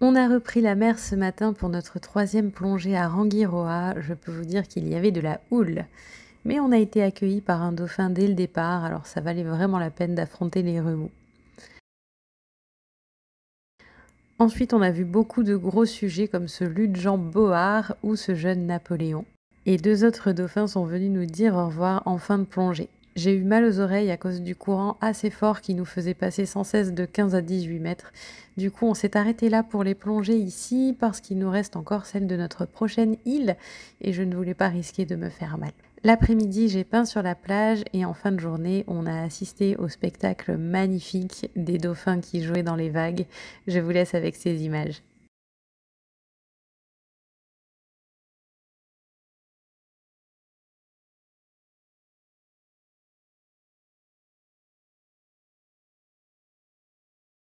On a repris la mer ce matin pour notre troisième plongée à Rangiroa. Je peux vous dire qu'il y avait de la houle. Mais on a été accueillis par un dauphin dès le départ, alors ça valait vraiment la peine d'affronter les remous. Ensuite, on a vu beaucoup de gros sujets comme ce de Jean Board ou ce jeune Napoléon. Et deux autres dauphins sont venus nous dire au revoir en fin de plongée. J'ai eu mal aux oreilles à cause du courant assez fort qui nous faisait passer sans cesse de 15 à 18 mètres. Du coup, on s'est arrêté là pour les plonger ici parce qu'il nous reste encore celle de notre prochaine île et je ne voulais pas risquer de me faire mal. L'après-midi, j'ai peint sur la plage et en fin de journée, on a assisté au spectacle magnifique des dauphins qui jouaient dans les vagues. Je vous laisse avec ces images.